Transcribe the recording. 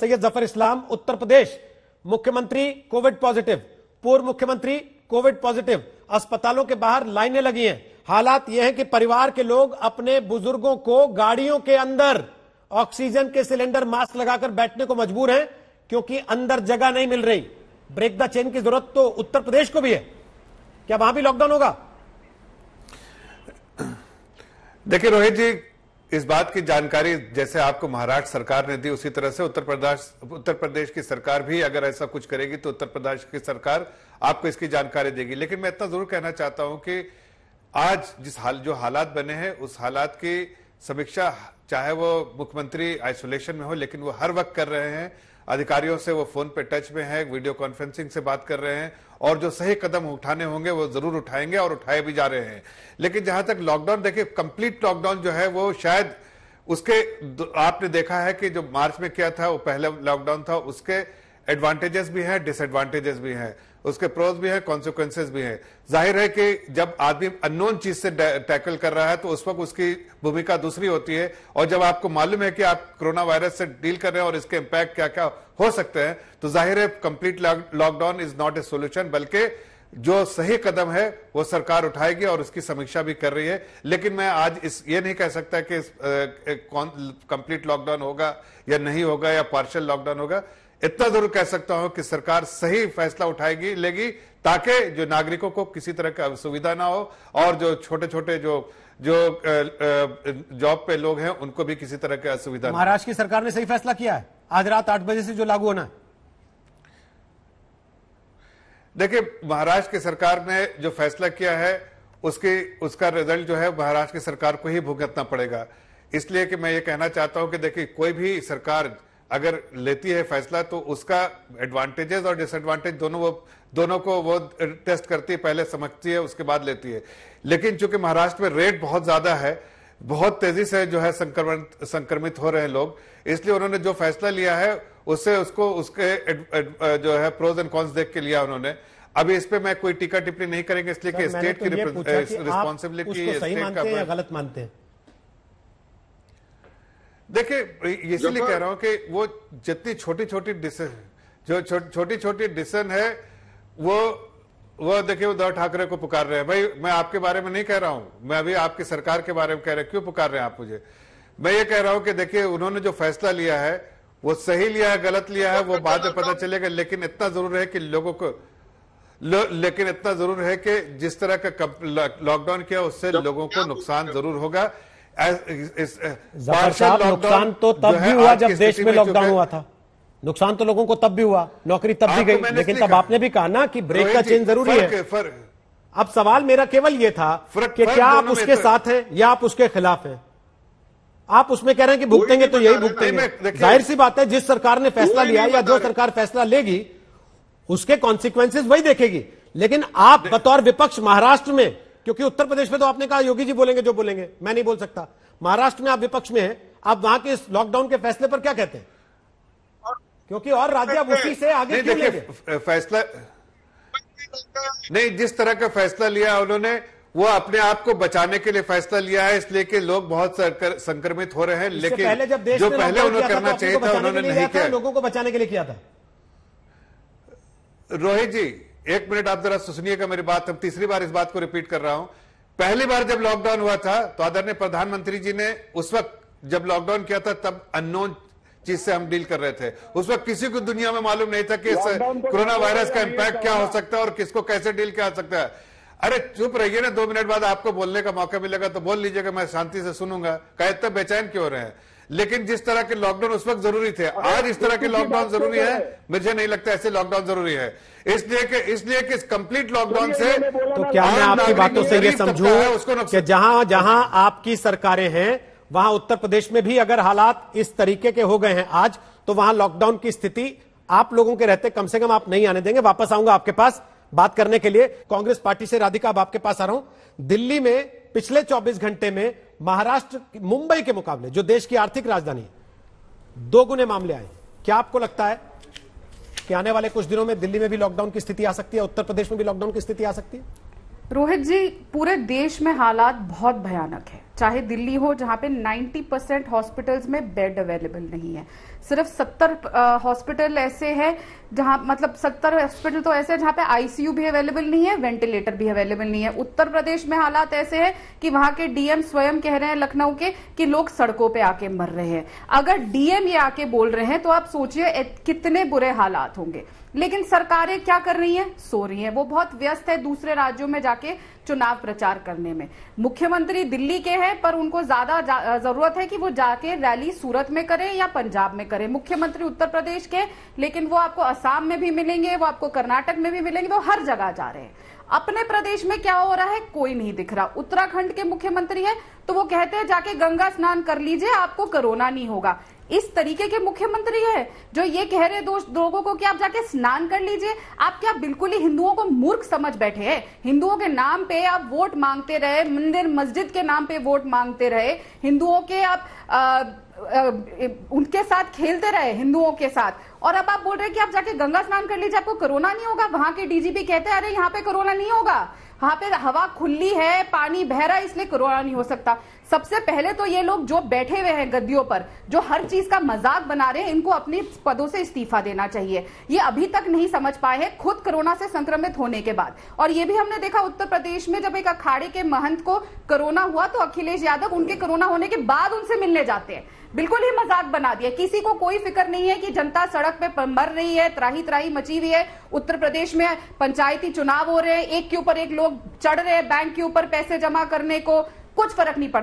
सैयद जफर इस्लाम उत्तर प्रदेश मुख्यमंत्री Covid positive पूर्व मुख्यमंत्री कोविड पॉजिटिव अस्पतालों के बाहर लाइनें लगी हैं हालात यह है कि परिवार के लोग अपने बुजुर्गों को गाड़ियों के अंदर ऑक्सीजन के सिलेंडर मास्क लगाकर बैठने को मजबूर हैं क्योंकि अंदर जगह नहीं मिल रही ब्रेक द चेन की जरूरत तो उत्तर प्रदेश को भी है क्या वहां भी लॉकडाउन होगा देखिए रोहित जी इस बात की जानकारी जैसे आपको महाराष्ट्र सरकार ने दी उसी तरह से उत्तर प्रदेश उत्तर प्रदेश की सरकार भी अगर ऐसा कुछ करेगी तो उत्तर प्रदेश की सरकार आपको इसकी जानकारी देगी लेकिन मैं इतना जरूर कहना चाहता हूं कि आज जिस हाल जो हालात बने हैं उस हालात की समीक्षा चाहे वो मुख्यमंत्री आइसोलेशन में हो लेकिन वो हर वक्त कर रहे हैं अधिकारियों से वो फोन पे टच में है वीडियो कॉन्फ्रेंसिंग से बात कर रहे हैं और जो सही कदम उठाने होंगे वो जरूर उठाएंगे और उठाए भी जा रहे हैं लेकिन जहां तक लॉकडाउन देखिए कंप्लीट लॉकडाउन जो है वो शायद उसके आपने देखा है कि जो मार्च में किया था वो पहला लॉकडाउन था उसके एडवांटेजेस भी हैं डिसएडवांटेजेस भी हैं उसके प्रोज भी हैं कॉन्सिक्वेंसेज भी हैं जाहिर है कि जब आदमी अननोन चीज से टैकल कर रहा है तो उस वक्त उसकी भूमिका दूसरी होती है और जब आपको मालूम है कि आप कोरोना वायरस से डील कर रहे हैं और इसके इम्पैक्ट क्या क्या हो सकते हैं तो जाहिर है complete lockdown is not a solution बल्कि जो सही कदम है वो सरकार उठाएगी और उसकी समीक्षा भी कर रही है लेकिन मैं आज इस ये नहीं कह सकता कि कंप्लीट लॉकडाउन होगा या नहीं होगा या पार्शियल लॉकडाउन होगा इतना जरूर कह सकता हूं कि सरकार सही फैसला उठाएगी लेगी ताकि जो नागरिकों को किसी तरह की असुविधा ना हो और जो छोटे छोटे जो जो जॉब पे लोग हैं उनको भी किसी तरह की असुविधा महाराष्ट्र की सरकार ने सही फैसला किया है आज रात आठ बजे से जो लागू होना है देखिए महाराष्ट्र की सरकार ने जो फैसला किया है उसकी उसका रिजल्ट जो है महाराष्ट्र की सरकार को ही भुगतना पड़ेगा इसलिए कि मैं ये कहना चाहता हूं कि देखिए कोई भी सरकार अगर लेती है फैसला तो उसका एडवांटेजेस और डिसएडवांटेज दोनों वो दोनों को वो टेस्ट करती है पहले समझती है उसके बाद लेती है लेकिन चूंकि महाराष्ट्र में रेट बहुत ज्यादा है बहुत तेजी से जो है संक्रमण संक्रमित हो रहे हैं लोग इसलिए उन्होंने जो फैसला लिया है उससे उसको उसके एड, एड, जो है प्रोज एंड कॉन्स देख के लिया उन्होंने अभी इस पे मैं कोई टीका टिप्पणी नहीं करेंगे इसलिए कि स्टेट की रिस्पॉन्सिबिलिटी तो सही मानते हैं गलत मानते हैं देखिए इसीलिए कह रहा हूँ कि वो जितनी छोटी छोटी है जो छोटी छोटी डिसीजन है वो वो देखिए उद्धव ठाकरे को पुकार रहे हैं भाई मैं आपके बारे में नहीं कह रहा हूं मैं अभी आपकी सरकार के बारे में कह रहा क्यों पुकार रहे हैं आप मुझे मैं ये कह रहा हूं कि देखिए उन्होंने जो फैसला लिया है वो सही लिया है गलत लिया है वो बाद में पता चलेगा लेकिन इतना जरूर है कि लोगों को लो, लेकिन इतना जरूर है कि जिस तरह का लॉकडाउन किया उससे लोगों को नुकसान जरूर होगा Uh, नुकसान तो तब भी हुआ जब देश में लॉकडाउन हुआ था नुकसान तो लोगों को तब भी हुआ नौकरी तब भी गई लेकिन तब आपने भी कहा ना कि ब्रेक का चेंज जरूरी है अब सवाल मेरा केवल यह था कि क्या आप उसके साथ हैं या आप उसके खिलाफ हैं आप उसमें कह रहे हैं कि भुगतेंगे तो यही भुगतेंगे जाहिर सी बात है जिस सरकार ने फैसला लिया या जो सरकार फैसला लेगी उसके कॉन्सिक्वेंसेस वही देखेगी लेकिन आप बतौर विपक्ष महाराष्ट्र में क्योंकि उत्तर प्रदेश में तो आपने कहा योगी जी बोलेंगे जो बोलेंगे मैं नहीं बोल सकता महाराष्ट्र में आप विपक्ष में हैं आप वहां के इस लॉकडाउन के फैसले पर क्या कहते हैं क्योंकि और राज्य उसी से आगे क्यों फैसला नहीं जिस तरह का फैसला लिया उन्होंने वो अपने आप को बचाने के लिए फैसला लिया है इसलिए कि लोग बहुत संक्रमित हो रहे हैं लेकिन पहले जब देश जो पहले उन्होंने करना तो चाहिए था उन्होंने नहीं किया लोगों को बचाने के लिए किया था रोहित जी एक मिनट आप जरा सुनिएगा मेरी बात हम तीसरी बार इस बात को रिपीट कर रहा हूं पहली बार जब लॉकडाउन हुआ था तो आदरणीय प्रधानमंत्री जी ने उस वक्त जब लॉकडाउन किया था तब अननोन चीज से हम डील कर रहे थे उस वक्त किसी को दुनिया में मालूम नहीं था कि कोरोना वायरस का इम्पैक्ट क्या हो सकता है और किसको कैसे डील किया सकता है अरे चुप रहिए ना दो मिनट बाद आपको बोलने का मौका मिलेगा तो बोल लीजिएगा मैं शांति से सुनूंगा कहते बेचैन क्यों रहे हैं लेकिन जिस तरह के लॉकडाउन उस वक्त जरूरी थे आज इस तरह के लॉकडाउन जरूरी है मुझे नहीं लगता ऐसे लॉकडाउन जरूरी है इसलिए कि इसलिए कि कंप्लीट लॉकडाउन से तो क्या मैं आपकी बातों से ये समझू उसको जहां जहां आपकी सरकारें हैं वहां उत्तर प्रदेश में भी अगर हालात इस तरीके के हो गए हैं आज तो वहां लॉकडाउन की स्थिति आप लोगों के रहते कम से कम आप नहीं आने देंगे वापस आऊंगा आपके पास बात करने के लिए कांग्रेस पार्टी से राधिका अब आपके पास आ रहा हूं दिल्ली में पिछले 24 घंटे में महाराष्ट्र मुंबई के मुकाबले जो देश की आर्थिक राजधानी है दो गुने मामले आए क्या आपको लगता है कि आने वाले कुछ दिनों में दिल्ली में भी लॉकडाउन की स्थिति आ सकती है उत्तर प्रदेश में भी लॉकडाउन की स्थिति आ सकती है रोहित जी पूरे देश में हालात बहुत भयानक है चाहे दिल्ली हो जहां पे 90 परसेंट हॉस्पिटल्स में बेड अवेलेबल नहीं है सिर्फ 70 हॉस्पिटल ऐसे हैं जहां मतलब 70 हॉस्पिटल तो ऐसे हैं जहां पे आईसीयू भी अवेलेबल नहीं है वेंटिलेटर भी अवेलेबल नहीं है उत्तर प्रदेश में हालात ऐसे हैं कि वहां के डीएम स्वयं कह रहे हैं लखनऊ के कि लोग सड़कों पे आके मर रहे हैं अगर डीएम ये आके बोल रहे हैं तो आप सोचिए कितने बुरे हालात होंगे लेकिन सरकारें क्या कर रही हैं सो रही हैं वो बहुत व्यस्त है दूसरे राज्यों में जाके चुनाव प्रचार करने में मुख्यमंत्री दिल्ली के हैं पर उनको ज्यादा जरूरत है कि वो जाके रैली सूरत में करें या पंजाब में करें मुख्यमंत्री उत्तर प्रदेश के लेकिन वो आपको असम में भी मिलेंगे वो आपको कर्नाटक में भी मिलेंगे वो हर जगह जा रहे हैं अपने प्रदेश में क्या हो रहा है कोई नहीं दिख रहा उत्तराखंड के मुख्यमंत्री है तो वो कहते हैं जाके गंगा स्नान कर लीजिए आपको कोरोना नहीं होगा इस तरीके के मुख्यमंत्री है जो ये कह रहे दोस्त लोगों को कि आप जाके स्नान कर लीजिए आप क्या बिल्कुल ही हिंदुओं को मूर्ख समझ बैठे हैं हिंदुओं के नाम पे आप वोट मांगते रहे मंदिर मस्जिद के नाम पे वोट मांगते रहे हिंदुओं के आप आ, आ, उनके साथ खेलते रहे हिंदुओं के साथ और अब आप बोल रहे हैं कि आप जाके गंगा स्नान कर लीजिए आपको कोरोना नहीं होगा वहां के डीजीपी कहते हैं अरे यहाँ पे कोरोना नहीं होगा वहां पे हवा खुली है पानी बह रहा है इसलिए कोरोना नहीं हो सकता सबसे पहले तो ये लोग जो बैठे हुए हैं गद्दियों पर जो हर चीज का मजाक बना रहे हैं इनको अपने पदों से इस्तीफा देना चाहिए ये अभी तक नहीं समझ पाए हैं खुद कोरोना से संक्रमित होने के बाद और ये भी हमने देखा उत्तर प्रदेश में जब एक अखाड़े के महंत को कोरोना हुआ तो अखिलेश यादव उनके कोरोना होने के बाद उनसे मिलने जाते हैं बिल्कुल ही मजाक बना दिया किसी को कोई फिक्र नहीं है कि जनता सड़क पे मर रही है त्राही त्राही मची हुई है उत्तर प्रदेश में पंचायती चुनाव हो रहे हैं एक के ऊपर एक लोग चढ़ रहे हैं बैंक के ऊपर पैसे जमा करने को कुछ फर्क नहीं पड़ रहा